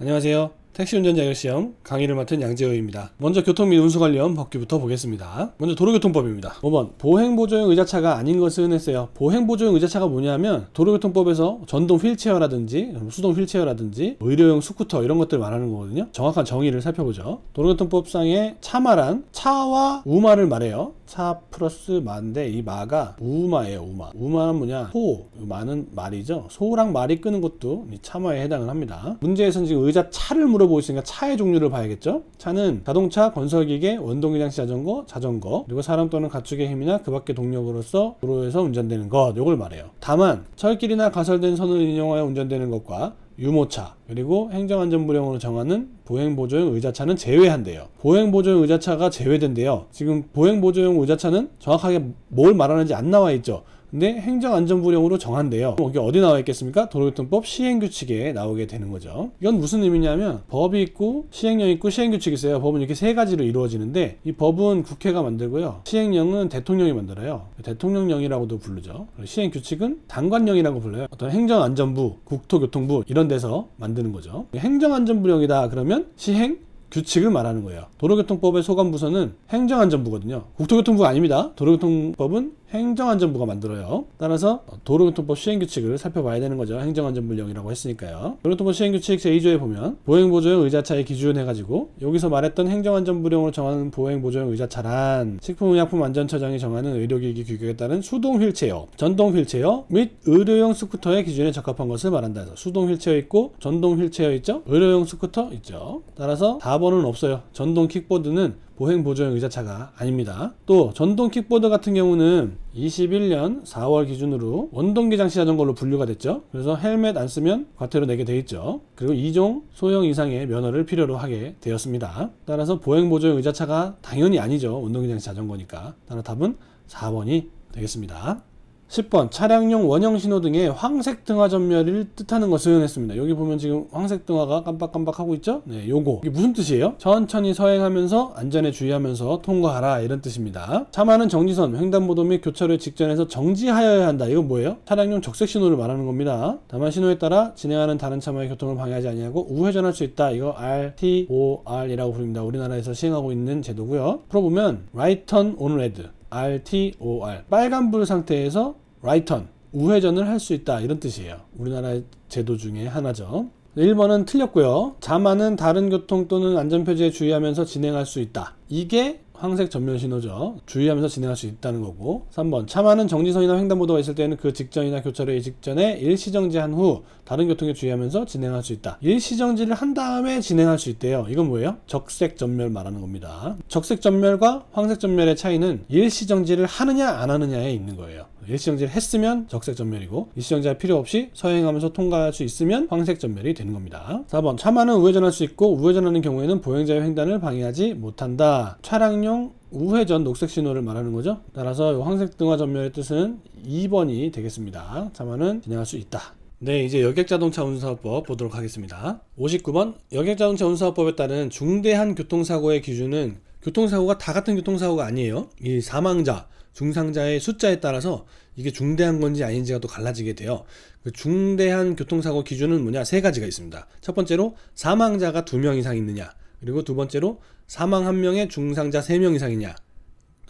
안녕하세요. 택시 운전자 열시험 강의를 맡은 양재호입니다. 먼저 교통 및 운수 관련 법규부터 보겠습니다. 먼저 도로교통법입니다. 5번 보행보조용 의자차가 아닌 것은 했어요. 보행보조용 의자차가 뭐냐면 도로교통법에서 전동 휠체어라든지 수동 휠체어라든지 의료용 스쿠터 이런 것들 을 말하는 거거든요. 정확한 정의를 살펴보죠. 도로교통법상의 차마란 차와 우마를 말해요. 차 플러스 마인데 이 마가 우마예요 우마 우마는 뭐냐 소 마는 말이죠 소랑 말이 끄는 것도 이 차마에 해당을 합니다 문제에서는 지금 의자 차를 물어보시니까 차의 종류를 봐야겠죠 차는 자동차 건설기계 원동기장치 자전거 자전거 그리고 사람 또는 가축의 힘이나 그 밖의 동력으로서 도로에서 운전되는 것 요걸 말해요 다만 철길이나 가설된 선을 인용하여 운전되는 것과 유모차, 그리고 행정안전부령으로 정하는 보행보조용 의자차는 제외한대요. 보행보조용 의자차가 제외된대요. 지금 보행보조용 의자차는 정확하게 뭘 말하는지 안 나와 있죠. 근데 네, 행정안전부령으로 정한대요. 이게 어디 나와 있겠습니까? 도로교통법 시행규칙에 나오게 되는 거죠. 이건 무슨 의미냐면 법이 있고 시행령 있고 시행규칙이 있어요. 법은 이렇게 세 가지로 이루어지는데 이 법은 국회가 만들고요. 시행령은 대통령이 만들어요. 대통령령이라고도 부르죠. 시행규칙은 당관령이라고 불러요. 어떤 행정안전부, 국토교통부 이런 데서 만드는 거죠. 행정안전부령이다 그러면 시행, 규칙을 말하는 거예요. 도로교통법의 소관부서는 행정안전부거든요. 국토교통부가 아닙니다. 도로교통법은 행정안전부가 만들어요. 따라서 도로교통법 시행규칙을 살펴봐야 되는 거죠. 행정안전물령이라고 했으니까요. 도로교통법 시행규칙 제2조에 보면 보행보조용 의자차의 기준 해가지고 여기서 말했던 행정안전부령으로 정하는 보행보조용 의자차란 식품의약품안전처장이 정하는 의료기기 규격에 따른 수동 휠체어, 전동 휠체어 및 의료용 스쿠터의 기준에 적합한 것을 말한다 해서 수동 휠체어 있고 전동 휠체어 있죠? 의료용 스쿠터 있죠? 따라서 4번은 없어요. 전동 킥보드는 보행 보조용 의자차가 아닙니다. 또 전동 킥보드 같은 경우는 21년 4월 기준으로 원동기 장시 자전거로 분류가 됐죠. 그래서 헬멧 안 쓰면 과태료 내게 돼 있죠. 그리고 2종 소형 이상의 면허를 필요로 하게 되었습니다. 따라서 보행 보조용 의자차가 당연히 아니죠. 원동기 장시 자전거니까. 따라 답은 4번이 되겠습니다. 10번 차량용 원형 신호등의 황색 등화 전멸을 뜻하는 것은 했습니다. 여기 보면 지금 황색 등화가 깜빡깜빡하고 있죠? 네, 요거. 이게 무슨 뜻이에요? 천천히 서행하면서 안전에 주의하면서 통과하라 이런 뜻입니다. 차마는 정지선, 횡단보도 및 교차로의 직전에서 정지하여야 한다. 이건 뭐예요? 차량용 적색 신호를 말하는 겁니다. 다만 신호에 따라 진행하는 다른 차마의 교통을 방해하지 아니하고 우회전할 수 있다. 이거 RTOR이라고 부릅니다. 우리나라에서 시행하고 있는 제도고요. 풀어보면 right turn on red RTOR 빨간불 상태에서 라이턴 우회전을 할 수 있다 이런 뜻이에요. 우리나라 의 제도 중에 하나죠. 1번은 틀렸고요. 자마는 다른 교통 또는 안전표지에 주의하면서 진행할 수 있다. 이게 황색 전면 신호죠. 주의하면서 진행할 수 있다는 거고. 3번. 차마는 정지선이나 횡단보도가 있을 때는 그 직전이나 교차로의 직전에 일시정지한 후 다른 교통에 주의하면서 진행할 수 있다. 일시정지를 한 다음에 진행할 수 있대요. 이건 뭐예요? 적색 전멸 말하는 겁니다. 적색 전멸과 황색 전멸의 차이는 일시정지를 하느냐 안 하느냐에 있는 거예요. 일시정지를 했으면 적색 전멸이고 일시정지할 필요 없이 서행하면서 통과할 수 있으면 황색 전멸이 되는 겁니다. 4번 차마는 우회전할 수 있고 우회전하는 경우에는 보행자의 횡단을 방해하지 못한다. 차량용 우회전 녹색 신호를 말하는 거죠. 따라서 황색 등화 전멸의 뜻은 2번이 되겠습니다. 차만은 진행할 수 있다. 네, 이제 여객자동차 운수사법 업 보도록 하겠습니다. 59번 여객자동차 운수사법에 업 따른 중대한 교통사고의 기준은 교통사고가 다 같은 교통사고가 아니에요. 이 사망자, 중상자의 숫자에 따라서 이게 중대한 건지 아닌지가 또 갈라지게 돼요. 그 중대한 교통사고 기준은 뭐냐? 세 가지가 있습니다. 첫 번째로 사망자가 두 명 이상 있느냐. 그리고 두 번째로 사망 한명에 중상자 세 명 이상이냐.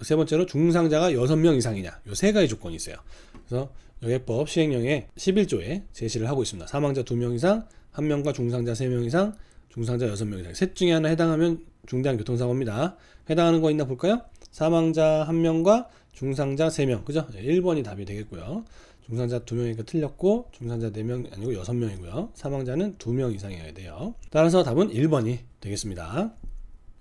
세 번째로 중상자가 여섯 명 이상이냐. 요 세 가지 조건이 있어요. 그래서 여해법 시행령에 11조에 제시를 하고 있습니다. 사망자 두 명 이상, 한명과 중상자 세 명 이상, 중상자 여섯 명 이상. 셋 중에 하나 해당하면 중대한 교통사고입니다. 해당하는 거 있나 볼까요? 사망자 한명과 중상자 3명, 그죠? 1번이 예, 답이 되겠고요. 중상자 2명이니까 틀렸고, 중상자 4명 아니고 6명이고요. 사망자는 2명 이상이어야 돼요. 따라서 답은 1번이 되겠습니다.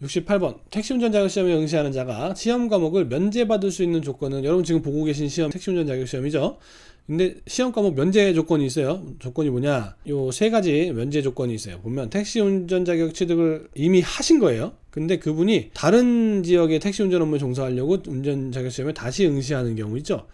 68번 택시운전 자격시험에 응시하는 자가 시험 과목을 면제받을 수 있는 조건은 여러분 지금 보고 계신 시험 택시운전 자격시험이죠 근데 시험 과목 면제 조건이 있어요 조건이 뭐냐 요세 가지 면제 조건이 있어요 보면 택시운전 자격 취득을 이미 하신 거예요 근데 그분이 다른 지역의 택시 운전 업무에 종사하려고 운전 자격 시험에 다시 응시하는 경우 있죠.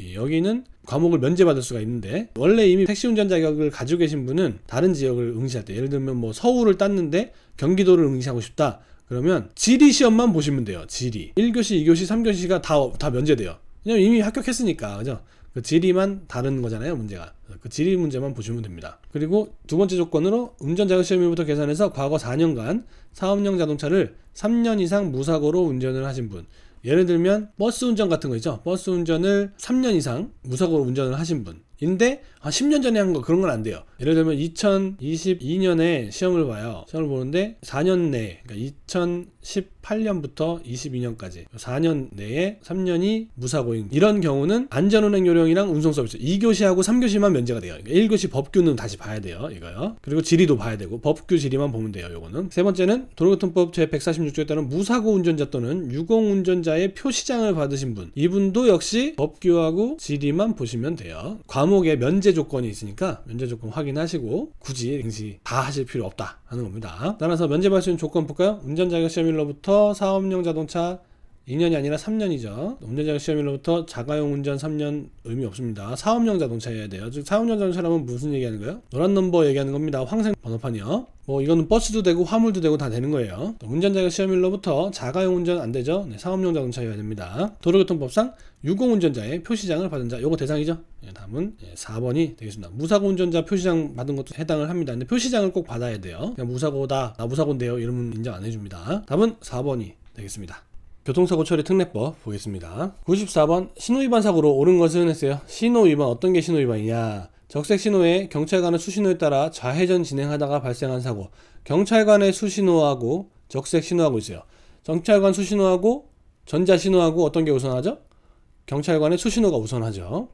예, 여기는 과목을 면제받을 수가 있는데 원래 이미 택시 운전 자격을 가지고 계신 분은 다른 지역을 응시할 때 예를 들면 뭐 서울을 땄는데 경기도를 응시하고 싶다 그러면 지리 시험만 보시면 돼요 지리 1교시 2교시 3교시가 다, 다 면제돼요 왜냐면 이미 합격했으니까 그죠 그 지리만 다른 거잖아요 문제가 그 지리 문제만 보시면 됩니다 그리고 두 번째 조건으로 운전자격 시험일부터 계산해서 과거 4년간 사업용 자동차를 3년 이상 무사고로 운전을 하신 분 예를 들면 버스 운전 같은 거 있죠 버스 운전을 3년 이상 무사고로 운전을 하신 분인데 아, 한 10년 전에 한 거 그런 건 안 돼요 예를 들면 2022년에 시험을 봐요 시험을 보는데 4년 내에 그러니까 2010 8년부터 22년까지 4년 내에 3년이 무사고인 이런 경우는 안전운행 요령이랑 운송 서비스 2교시하고 3교시만 면제가 돼요 그러니까 1교시 법규는 다시 봐야 돼요 이거요 그리고 지리도 봐야 되고 법규 지리만 보면 돼요 이거는세 번째는 도로교통법 제146조에 따른 무사고 운전자 또는 유공운전자의 표시장을 받으신 분 이분도 역시 법규하고 지리만 보시면 돼요 과목에 면제 조건이 있으니까 면제 조건 확인하시고 굳이 다 하실 필요 없다 하는 겁니다 따라서 면제 받을 수 있는 조건 볼까요 운전자격시험일로부터 사업용 자동차, 2년이 아니라 3년이죠. 운전자 시험일로부터 자가용 운전 3년 의미 없습니다. 사업용 자동차여야 돼요. 즉 사업용 자동차라면 무슨 얘기하는 거예요? 노란 넘버 얘기하는 겁니다. 황색 번호판이요. 뭐 이거는 버스도 되고 화물도 되고 다 되는 거예요. 운전자가 시험일로부터 자가용 운전 안 되죠. 네, 사업용 자동차여야 됩니다. 도로교통법상 유공운전자의 표시장을 받은 자, 요거 대상이죠. 예, 다음은 4번이 되겠습니다. 무사고 운전자 표시장 받은 것도 해당을 합니다. 근데 표시장을 꼭 받아야 돼요. 그냥 무사고다, 나 무사고인데요. 이러면 인정 안 해줍니다. 답은 4번이 되겠습니다. 교통사고 처리 특례법 보겠습니다. 94번 신호위반 사고로 옳은 것은 했어요. 신호위반 어떤 게 신호위반이냐 적색 신호에 경찰관의 수신호에 따라 좌회전 진행하다가 발생한 사고 경찰관의 수신호하고 적색 신호하고 있어요. 경찰관 수신호하고 전자 신호하고 어떤 게 우선하죠? 경찰관의 수신호가 우선하죠.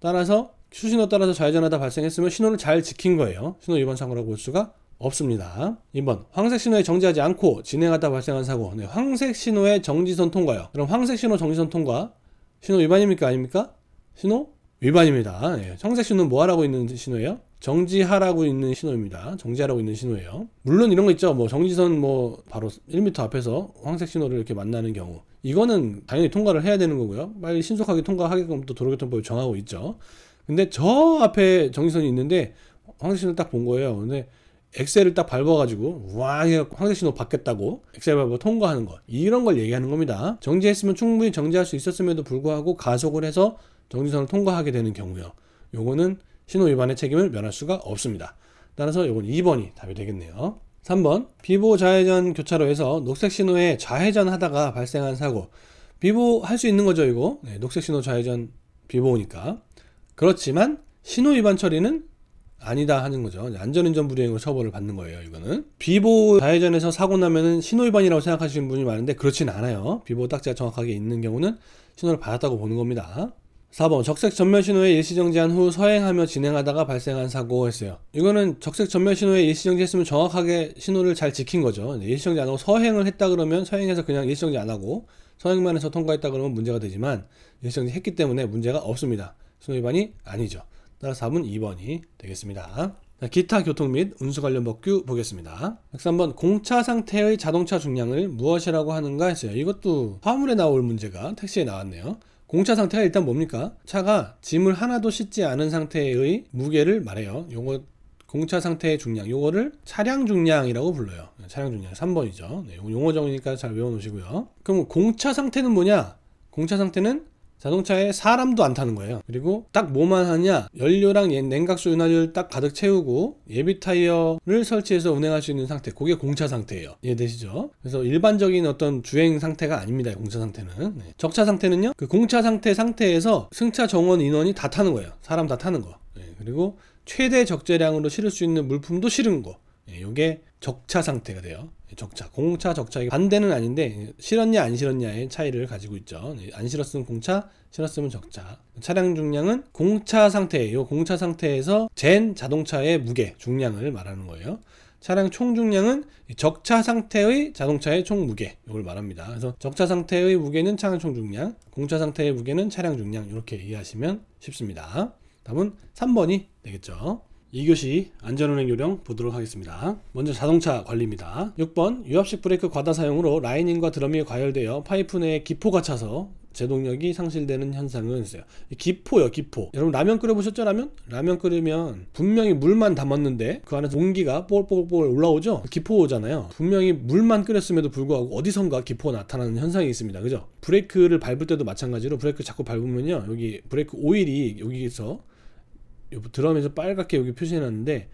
따라서 수신호 따라서 좌회전하다 발생했으면 신호를 잘 지킨 거예요. 신호 위반 사고라고 볼 수가 없습니다. 2번 황색 신호에 정지하지 않고 진행하다 발생한 사고 네, 황색 신호에 정지선 통과요. 그럼 황색 신호 정지선 통과 신호 위반입니까 아닙니까? 신호 위반입니다. 네, 황색 신호는 뭐 하라고 있는 신호예요? 정지하라고 있는 신호입니다. 정지하라고 있는 신호예요. 물론 이런 거 있죠. 뭐 정지선 뭐 바로 1m 앞에서 황색 신호를 이렇게 만나는 경우 이거는 당연히 통과를 해야 되는 거고요. 빨리 신속하게 통과하게끔 또도로교통법을 정하고 있죠. 근데 저 앞에 정지선이 있는데 황색 신호 딱 본 거예요. 근데 엑셀을 딱 밟아가지고 와 황색 신호 받겠다고 엑셀 밟아 통과하는 것 이런 걸 얘기하는 겁니다. 정지했으면 충분히 정지할 수 있었음에도 불구하고 가속을 해서 정지선을 통과하게 되는 경우요. 요거는 신호 위반의 책임을 면할 수가 없습니다. 따라서 요건 2번이 답이 되겠네요. 3번 비보 호 좌회전 교차로에서 녹색 신호에 좌회전하다가 발생한 사고 비보 호할 수 있는 거죠 이거 네, 녹색 신호 좌회전 비보니까 호 그렇지만 신호 위반 처리는 아니다 하는 거죠. 안전운전 불이행으로 처벌을 받는 거예요. 이거는 비보 좌회전에서 사고 나면은 신호 위반이라고 생각하시는 분이 많은데 그렇진 않아요. 비보 딱지가 정확하게 있는 경우는 신호를 받았다고 보는 겁니다. 4번 적색 전면 신호에 일시 정지한 후 서행하며 진행하다가 발생한 사고 였어요 이거는 적색 전면 신호에 일시 정지했으면 정확하게 신호를 잘 지킨 거죠. 일시 정지 안 하고 서행을 했다 그러면 서행해서 그냥 일시 정지 안 하고 서행만 해서 통과했다 그러면 문제가 되지만 일시 정지 했기 때문에 문제가 없습니다. 신호 위반이 아니죠. 따라서 답은 2번이 되겠습니다. 기타 교통 및 운수 관련 법규 보겠습니다. 103번 공차 상태의 자동차 중량을 무엇이라고 하는가 했어요. 이것도 화물에 나올 문제가 택시에 나왔네요. 공차 상태가 일단 뭡니까? 차가 짐을 하나도 싣지 않은 상태의 무게를 말해요. 요거 공차 상태의 중량, 요거를 차량 중량이라고 불러요. 네, 차량 중량 3번이죠. 네, 용어 정의니까 잘 외워놓으시고요. 그럼 공차 상태는 뭐냐? 공차 상태는 자동차에 사람도 안 타는 거예요. 그리고 딱 뭐만 하냐? 연료랑 예, 냉각수 윤활유를 딱 가득 채우고 예비 타이어를 설치해서 운행할 수 있는 상태. 그게 공차 상태예요. 이해되시죠? 그래서 일반적인 어떤 주행 상태가 아닙니다. 공차 상태는. 네. 적차 상태는요? 그 공차 상태 상태에서 승차 정원 인원이 다 타는 거예요. 사람 다 타는 거. 네. 그리고 최대 적재량으로 실을 수 있는 물품도 실은 거. 이게 네. 적차 상태가 돼요. 적차, 공차, 적차의 반대는 아닌데 실었냐 안 실었냐의 차이를 가지고 있죠. 네, 안 실었으면 공차, 실었으면 적차. 차량 중량은 공차 상태예요. 공차 상태에서 젠 자동차의 무게, 중량을 말하는 거예요. 차량 총 중량은 적차 상태의 자동차의 총 무게 이걸 말합니다. 그래서 적차 상태의 무게는 차량 총 중량, 공차 상태의 무게는 차량 중량 이렇게 이해하시면 쉽습니다. 답은 3번이 되겠죠. 2교시 안전운행 요령 보도록 하겠습니다. 먼저 자동차 관리입니다. 6번 유압식 브레이크 과다 사용으로 라이닝과 드럼이 과열되어 파이프 내에 기포가 차서 제동력이 상실되는 현상은 있어요. 기포요, 기포. 여러분 라면 끓여보셨죠? 라면? 라면 끓이면 분명히 물만 담았는데 그 안에서 공기가 뽀글뽀글 올라오죠? 기포잖아요. 분명히 물만 끓였음에도 불구하고 어디선가 기포가 나타나는 현상이 있습니다. 그죠? 브레이크를 밟을 때도 마찬가지로 브레이크 자꾸 밟으면요. 여기 브레이크 오일이 여기서 에 드럼에서 빨갛게 여기 표시해놨는데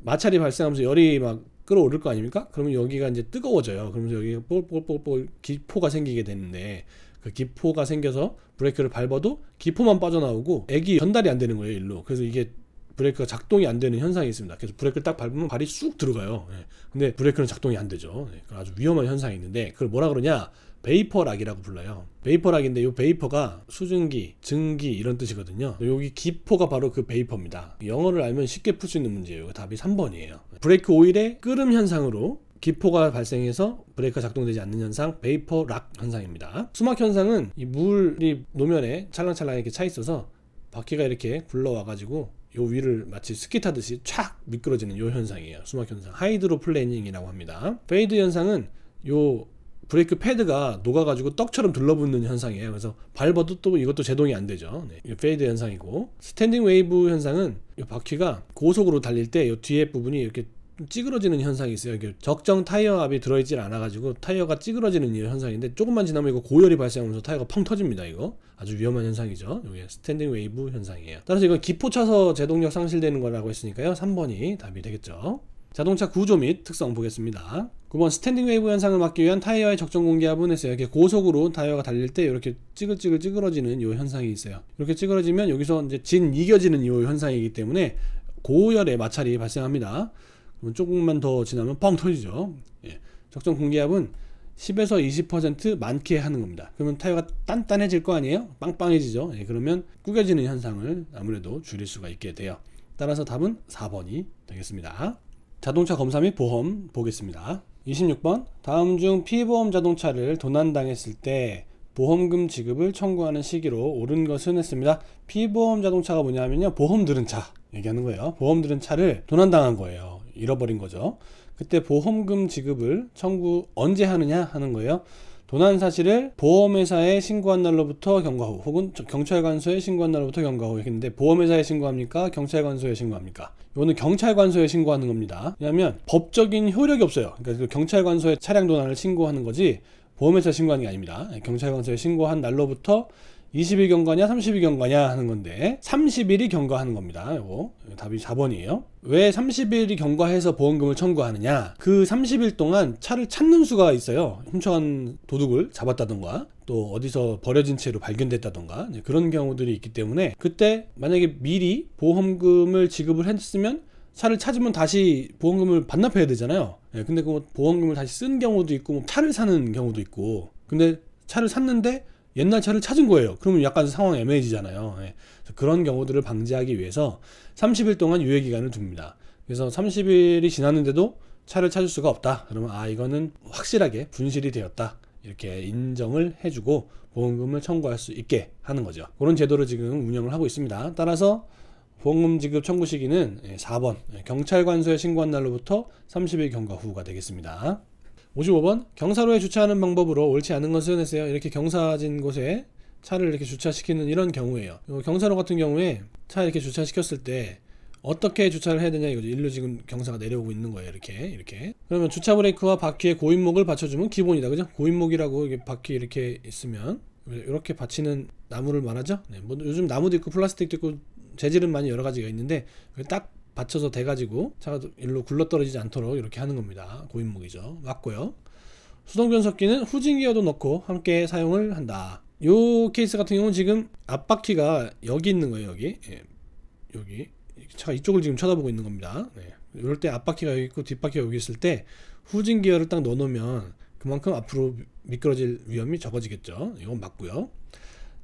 마찰이 발생하면서 열이 막 끓어오를 거 아닙니까? 그러면 여기가 이제 뜨거워져요. 그러면서 여기 뽀뽀뽀뽀 기포가 생기게 되는데 그 기포가 생겨서 브레이크를 밟아도 기포만 빠져나오고 액이 전달이 안 되는 거예요, 일로. 그래서 이게 브레이크가 작동이 안 되는 현상이 있습니다. 그래서 브레이크를 딱 밟으면 발이 쑥 들어가요. 예. 근데 브레이크는 작동이 안 되죠. 예. 아주 위험한 현상이 있는데 그걸 뭐라 그러냐? 베이퍼락이라고 불러요. 베이퍼락인데 이 베이퍼가 수증기, 증기 이런 뜻이거든요. 여기 기포가 바로 그 베이퍼입니다. 영어를 알면 쉽게 풀 수 있는 문제예요. 답이 3번이에요. 브레이크 오일의 끓음 현상으로 기포가 발생해서 브레이크가 작동되지 않는 현상 베이퍼 락 현상입니다 수막 현상은 이 물이 노면에 찰랑찰랑 이렇게 차 있어서 바퀴가 이렇게 굴러와 가지고 요 위를 마치 스키 타듯이 촥 미끄러지는 요 현상이에요 수막 현상 하이드로플레닝이라고 합니다 페이드 현상은 요 브레이크 패드가 녹아가지고 떡처럼 둘러붙는 현상이에요. 그래서 밟아도 또 이것도 제동이 안 되죠. 네, 페이드 현상이고 스탠딩 웨이브 현상은 이 바퀴가 고속으로 달릴 때 이 뒤에 부분이 이렇게 찌그러지는 현상이 있어요. 이게 적정 타이어 압이 들어있질 않아가지고 타이어가 찌그러지는 현상인데 조금만 지나면 이거 고열이 발생하면서 타이어가 펑 터집니다. 이거 아주 위험한 현상이죠. 이게 스탠딩 웨이브 현상이에요. 따라서 이건 기포 차서 제동력 상실되는 거라고 했으니까요. 3번이 답이 되겠죠. 자동차 구조 및 특성 보겠습니다. 9번 스탠딩 웨이브 현상을 막기 위한 타이어의 적정 공기압분에서 이렇게 고속으로 타이어가 달릴 때 이렇게 찌글찌글 찌그러지는 이 현상이 있어요. 이렇게 찌그러지면 여기서 이제 진 이겨지는 이 현상이기 때문에 고열의 마찰이 발생합니다. 그럼 조금만 더 지나면 펑 터지죠. 예. 적정 공기압은 10에서 20% 많게 하는 겁니다. 그러면 타이어가 단단해질 거 아니에요? 빵빵해지죠. 예. 그러면 구겨지는 현상을 아무래도 줄일 수가 있게 돼요. 따라서 답은 4번이 되겠습니다. 자동차 검사 및 보험 보겠습니다. 26번 다음 중 피보험 자동차를 도난당했을 때 보험금 지급을 청구하는 시기로 옳은 것은 했습니다. 피보험 자동차가 뭐냐면요. 보험 들은 차 얘기하는 거예요. 보험 들은 차를 도난당한 거예요. 잃어버린 거죠. 그때 보험금 지급을 청구 언제 하느냐 하는 거예요. 도난 사실을 보험회사에 신고한 날로부터 경과 후 혹은 경찰관서에 신고한 날로부터 경과 후 했는데 보험회사에 신고합니까? 경찰관서에 신고합니까? 이거는 경찰관서에 신고하는 겁니다. 왜냐하면 법적인 효력이 없어요. 그러니까 그 경찰관서에 차량 도난을 신고하는 거지 보험회사 신고하는 게 아닙니다. 경찰관서에 신고한 날로부터 20일 경과냐 30일 경과냐 하는 건데 30일이 경과하는 겁니다. 요거 답이 4번이에요. 왜 30일이 경과해서 보험금을 청구하느냐? 그 30일 동안 차를 찾는 수가 있어요. 훔쳐간 도둑을 잡았다던가 또 어디서 버려진 채로 발견됐다던가 네, 그런 경우들이 있기 때문에 그때 만약에 미리 보험금을 지급을 했으면 차를 찾으면 다시 보험금을 반납해야 되잖아요. 네, 근데 그 보험금을 다시 쓴 경우도 있고 뭐 차를 사는 경우도 있고 근데 차를 샀는데 옛날 차를 찾은 거예요. 그러면 약간 상황 애매해지잖아요. 예. 그런 경우들을 방지하기 위해서 30일 동안 유예 기간을 둡니다. 그래서 30일이 지났는데도 차를 찾을 수가 없다. 그러면 아 이거는 확실하게 분실이 되었다. 이렇게 인정을 해주고 보험금을 청구할 수 있게 하는 거죠. 그런 제도를 지금 운영을 하고 있습니다. 따라서 보험금 지급 청구 시기는 4번 예, 예, 경찰관서에 신고한 날로부터 30일 경과 후가 되겠습니다. 55번 경사로에 주차하는 방법으로 옳지 않은 건을 쓰여내세요. 이렇게 경사진 곳에 차를 이렇게 주차시키는 이런 경우에요 경사로 같은 경우에 차 이렇게 주차시켰을 때 어떻게 주차를 해야 되냐 이거죠. 일로 지금 경사가 내려오고 있는 거예요. 이렇게 이렇게. 그러면 주차 브레이크와 바퀴에 고인목을 받쳐주면 기본이다. 그죠? 고인목이라고 이게 바퀴 이렇게 있으면 이렇게 받치는 나무를 말하죠. 네, 뭐 요즘 나무도 있고 플라스틱도 있고 재질은 많이 여러 가지가 있는데 딱 받쳐서 돼가지고 차가 일로 굴러떨어지지 않도록 이렇게 하는 겁니다. 고인목이죠. 맞고요. 수동 변속기는 후진 기어도 넣고 함께 사용을 한다. 요 케이스 같은 경우는 지금 앞바퀴가 여기 있는 거예요. 여기 예. 여기 차가 이쪽을 지금 쳐다보고 있는 겁니다. 네. 이럴 때 앞바퀴가 여기 있고 뒷바퀴가 여기 있을 때 후진 기어를 딱 넣어놓으면 그만큼 앞으로 미끄러질 위험이 적어지겠죠. 이건 맞고요.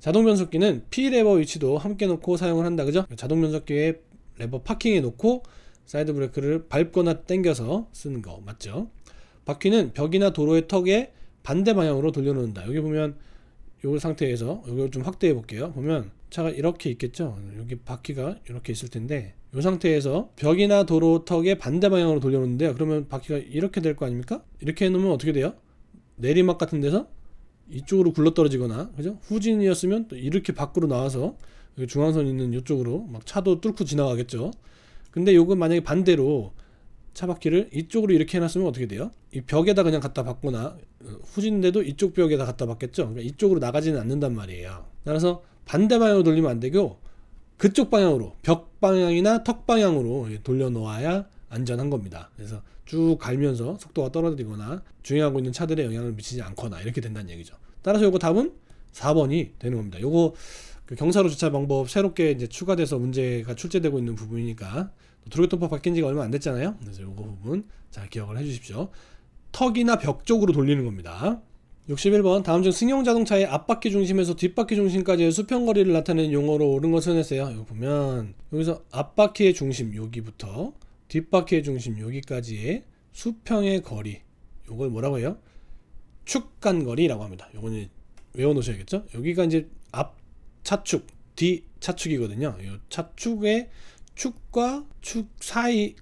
자동 변속기는 P 레버 위치도 함께 놓고 사용을 한다. 그죠? 자동 변속기의 레버 파킹에 놓고 사이드 브레이크를 밟거나 당겨서 쓰는 거 맞죠? 바퀴는 벽이나 도로의 턱에 반대 방향으로 돌려놓는다. 여기 보면 요 상태에서 이걸 좀 확대해 볼게요. 보면 차가 이렇게 있겠죠. 여기 바퀴가 이렇게 있을 텐데 이 상태에서 벽이나 도로 턱에 반대 방향으로 돌려놓는데요. 그러면 바퀴가 이렇게 될 거 아닙니까? 이렇게 해놓으면 어떻게 돼요? 내리막 같은 데서 이쪽으로 굴러 떨어지거나 그죠? 후진이었으면 또 이렇게 밖으로 나와서 그 중앙선 있는 이쪽으로 막 차도 뚫고 지나가겠죠. 근데 요건 만약에 반대로 차바퀴를 이쪽으로 이렇게 해놨으면 어떻게 돼요? 이 벽에다 그냥 갖다 박거나 어, 후진대도 이쪽 벽에다 갖다 박겠죠. 그러니까 이쪽으로 나가지는 않는단 말이에요. 따라서 반대 방향으로 돌리면 안 되고 그쪽 방향으로 벽 방향이나 턱 방향으로 돌려 놓아야 안전한 겁니다. 그래서 쭉 갈면서 속도가 떨어지거나 주행하고 있는 차들의 영향을 미치지 않거나 이렇게 된다는 얘기죠. 따라서 요거 답은 4번이 되는 겁니다. 요거 그 경사로 주차 방법 새롭게 이제 추가돼서 문제가 출제되고 있는 부분이니까 도로교통법 바뀐 지가 얼마 안 됐잖아요. 그래서 요거 부분 잘 기억을 해주십시오. 턱이나 벽 쪽으로 돌리는 겁니다. 61번 다음 중 승용 자동차의 앞바퀴 중심에서 뒷바퀴 중심까지의 수평거리를 나타내는 용어로 옳은 것을 했어요. 여기 보면 여기서 앞바퀴의 중심 여기부터 뒷바퀴의 중심 여기까지의 수평의 거리 이걸 뭐라고 해요? 축간거리라고 합니다. 요거는 외워놓으셔야겠죠? 여기가 이제 앞 차축 뒤 차축이거든요. 이 차축의 축과 축 사이의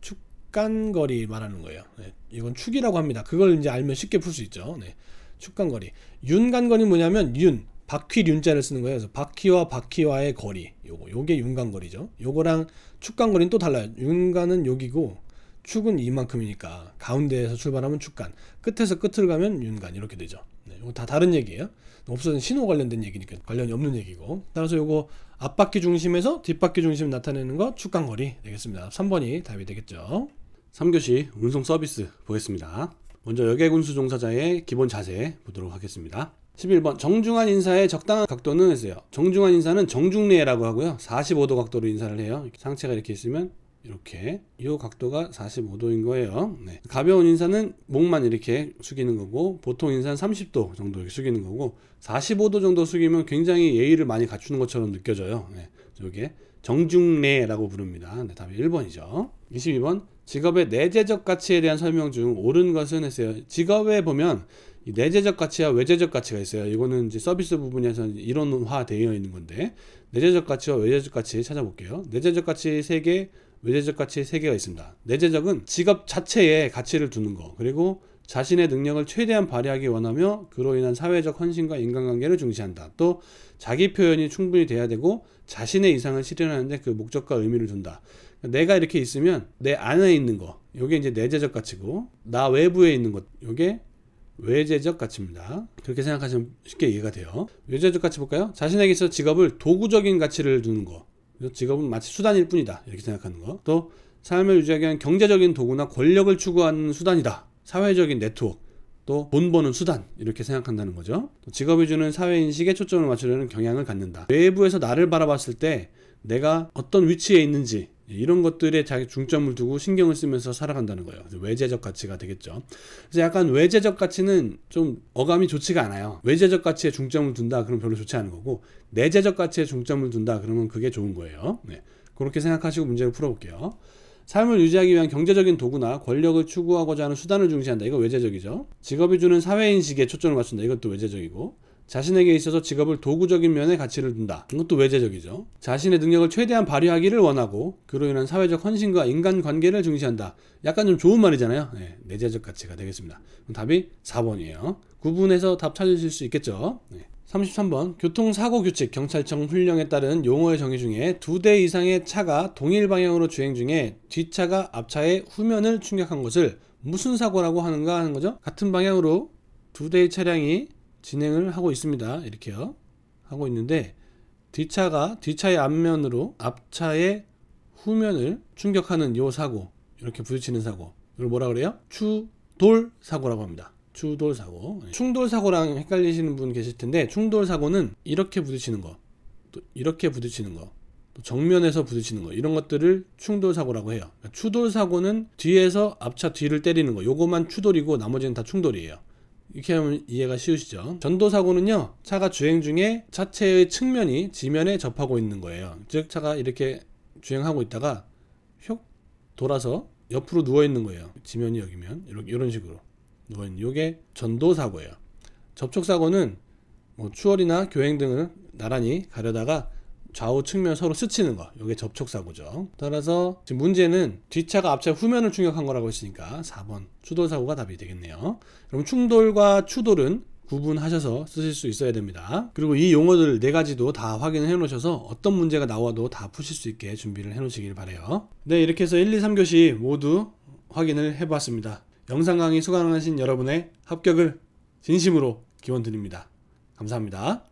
축간거리 말하는 거예요. 네, 이건 축이라고 합니다. 그걸 이제 알면 쉽게 풀 수 있죠. 네, 축간거리. 윤간거리는 뭐냐면 윤 바퀴 윤자를 쓰는 거예요. 그래서 바퀴와 바퀴와의 거리. 요거 요게 윤간거리죠. 요거랑 축간거리는 또 달라요. 윤간은 여기고 축은 이만큼이니까 가운데에서 출발하면 축간, 끝에서 끝을 가면 윤간 이렇게 되죠. 이거 다 다른 얘기예요. 없어진 신호 관련된 얘기니까 관련이 없는 얘기고. 따라서 이거 앞바퀴 중심에서 뒷바퀴 중심 나타내는 거축강거리 되겠습니다. 3번이 답이 되겠죠. 3교시 운송 서비스 보겠습니다. 먼저 여객 운수 종사자의 기본 자세 보도록 하겠습니다. 11번 정중한 인사의 적당한 각도는 했어요. 정중한 인사는 정중례라고 하고요. 45도 각도로 인사를 해요. 상체가 이렇게 있으면 이렇게 이 각도가 45도인 거예요 네. 가벼운 인사는 목만 이렇게 숙이는 거고 보통 인사는 30도 정도 이렇게 숙이는 거고 45도 정도 숙이면 굉장히 예의를 많이 갖추는 것처럼 느껴져요 네. 이게 정중례라고 부릅니다 네, 답이 1번이죠 22번 직업의 내재적 가치에 대한 설명 중 옳은 것은 했어요 직업에 보면 내재적 가치와 외재적 가치가 있어요. 이거는 이제 서비스 부분에서 이론화 되어 있는 건데 내재적 가치와 외재적 가치 찾아볼게요. 내재적 가치 세개 외재적 가치의 세 개가 있습니다. 내재적은 직업 자체에 가치를 두는 거, 그리고 자신의 능력을 최대한 발휘하기 원하며 그로 인한 사회적 헌신과 인간관계를 중시한다. 또 자기 표현이 충분히 돼야 되고 자신의 이상을 실현하는데 그 목적과 의미를 둔다. 그러니까 내가 이렇게 있으면 내 안에 있는 거, 이게 이제 내재적 가치고 나 외부에 있는 것, 이게 외재적 가치입니다. 그렇게 생각하시면 쉽게 이해가 돼요. 외재적 가치 볼까요? 자신에게 서 직업을 도구적인 가치를 두는 거. 직업은 마치 수단일 뿐이다. 이렇게 생각하는 거. 또 삶을 유지하기 위한 경제적인 도구나 권력을 추구하는 수단이다. 사회적인 네트워크. 또돈 버는 수단 이렇게 생각한다는 거죠. 직업이 주는 사회 인식에 초점을 맞추려는 경향을 갖는다. 외부에서 나를 바라봤을 때 내가 어떤 위치에 있는지 예, 이런 것들에 자기 중점을 두고 신경을 쓰면서 살아간다는 거예요. 외재적 가치가 되겠죠. 그래서 약간 외재적 가치는 좀 어감이 좋지가 않아요. 외재적 가치에 중점을 둔다 그럼 별로 좋지 않은 거고 내재적 가치에 중점을 둔다 그러면 그게 좋은 거예요. 네. 그렇게 생각하시고 문제를 풀어볼게요. 삶을 유지하기 위한 경제적인 도구나 권력을 추구하고자 하는 수단을 중시한다. 이거 외재적이죠. 직업이 주는 사회인식에 초점을 맞춘다. 이것도 외재적이고. 자신에게 있어서 직업을 도구적인 면에 가치를 둔다. 이것도 외재적이죠. 자신의 능력을 최대한 발휘하기를 원하고 그로 인한 사회적 헌신과 인간관계를 중시한다. 약간 좀 좋은 말이잖아요. 네, 내재적 가치가 되겠습니다. 답이 4번이에요. 구분해서 답 찾으실 수 있겠죠. 네. 33번 교통사고 규칙 경찰청 훈령에 따른 용어의 정의 중에 두 대 이상의 차가 동일 방향으로 주행 중에 뒷차가 앞차의 후면을 충격한 것을 무슨 사고라고 하는가 하는 거죠. 같은 방향으로 두 대의 차량이 진행을 하고 있습니다. 이렇게요. 하고 있는데 뒷차가 뒷차의 앞면으로 앞차의 후면을 충격하는 요 사고 이렇게 부딪히는 사고 이걸 뭐라 그래요? 추돌 사고라고 합니다. 추돌 사고 네. 충돌 사고랑 헷갈리시는 분 계실 텐데 충돌 사고는 이렇게 부딪히는 거또 이렇게 부딪히는 거또 정면에서 부딪히는 거 이런 것들을 충돌 사고라고 해요. 그러니까 추돌 사고는 뒤에서 앞차 뒤를 때리는 거 요거만 추돌이고 나머지는 다 충돌이에요. 이렇게 하면 이해가 쉬우시죠 전도사고는요 차가 주행 중에 차체의 측면이 지면에 접하고 있는 거예요 즉 차가 이렇게 주행하고 있다가 휙 돌아서 옆으로 누워 있는 거예요 지면이 여기면 이렇게 이런 식으로 누워 있는 요게 전도사고예요 접촉사고는 뭐 추월이나 교행 등을 나란히 가려다가 좌우 측면 서로 스치는 거 이게 접촉사고죠 따라서 지금 문제는 뒷차가 앞차 후면을 충격한 거라고 했으니까 4번 추돌사고가 답이 되겠네요 그럼 충돌과 추돌은 구분하셔서 쓰실 수 있어야 됩니다. 그리고 이 용어들 네 가지도 다 확인해 놓으셔서 어떤 문제가 나와도 다 푸실 수 있게 준비를 해 놓으시길 바래요. 네, 이렇게 해서 1, 2, 3교시 모두 확인을 해 봤습니다. 영상 강의 수강하신 여러분의 합격을 진심으로 기원 드립니다. 감사합니다.